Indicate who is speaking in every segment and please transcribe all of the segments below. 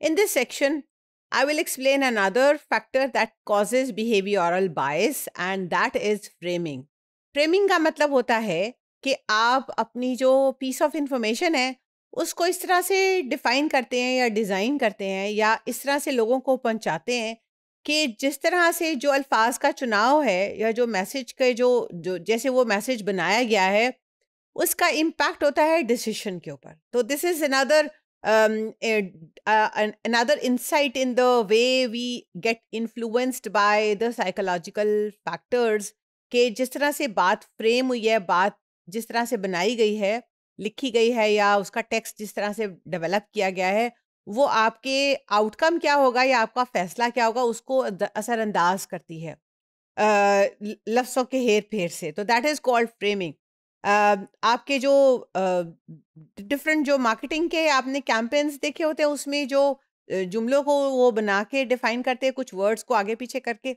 Speaker 1: In this section, I will explain another factor that causes behavioral bias and that is framing. Framing का मतलब होता है कि आप अपनी जो पीस ऑफ information है उसको इस तरह से डिफाइन करते हैं या डिज़ाइन करते हैं या इस तरह से लोगों को पहुँचाते हैं कि जिस तरह से जो अल्फाज का चुनाव है या जो मैसेज के जो जो जैसे वो मैसेज बनाया गया है उसका इम्पैक्ट होता है डिसीशन के ऊपर तो this is another um, uh, another insight in the way we get influenced by the psychological factors कि जिस तरह से बात फ्रेम हुई है बात जिस तरह से बनाई गई है लिखी गई है या उसका टेक्स्ट जिस तरह से डेवलप किया गया है वो आपके आउटकम क्या होगा या आपका फैसला क्या होगा उसको असरअंदाज करती है लफ्सों के हेर फेर से तो दैट इज़ कॉल्ड फ्रेमिंग आपके जो डिफरेंट जो मार्केटिंग के आपने कैंपेन्स देखे होते हैं उसमें जो जुमलों को वो बना के डिफाइन करते हैं कुछ वर्ड्स को आगे पीछे करके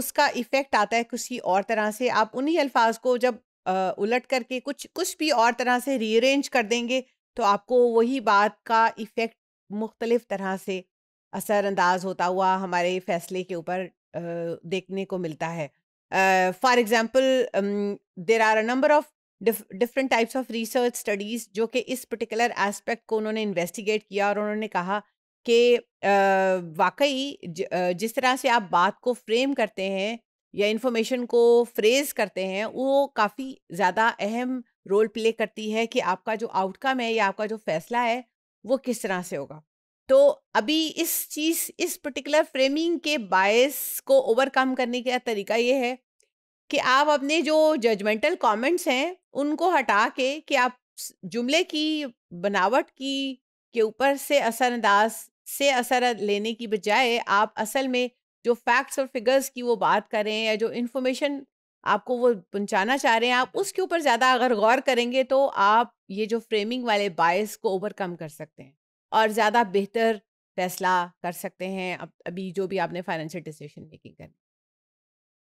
Speaker 1: उसका इफ़ेक्ट आता है किसी और तरह से आप उन्हीं अल्फाज को जब उलट करके कुछ कुछ भी और तरह से रीअरेंज कर देंगे तो आपको वही बात का इफ़ेक्ट मुख्तलिफ तरह से असरअंदाज होता हुआ हमारे फैसले के ऊपर देखने को मिलता है for example there are a number of different types of research studies जो कि इस पर्टिकुलर एस्पेक्ट को उन्होंने इन्वेस्टिगेट किया और उन्होंने कहा कि वाकई जिस तरह से आप बात को फ्रेम करते हैं या इन्फॉर्मेशन को फ्रेज करते हैं वो काफ़ी ज़्यादा अहम रोल प्ले करती है कि आपका जो आउटकम है या आपका जो फैसला है वो किस तरह से होगा तो अभी इस चीज़ इस पर्टिकुलर फ्रेमिंग के बायस को ओवरकम करने का तरीका ये है कि आप अपने जो जजमेंटल कमेंट्स हैं उनको हटा के कि आप जुमले की बनावट की के ऊपर से असरअंदाज से असर लेने की बजाय आप असल में जो फैक्ट्स और फिगर्स की वो बात करें या जो इन्फॉर्मेशन आपको वो पहुंचाना चाह रहे हैं आप उसके ऊपर ज़्यादा अगर गौर करेंगे तो आप ये जो फ्रेमिंग वाले बायस को ओवरकम कर सकते हैं और ज़्यादा बेहतर फैसला कर सकते हैं अब अभी जो भी आपने फाइनेंशियल डिसीजन मेकिंग करनी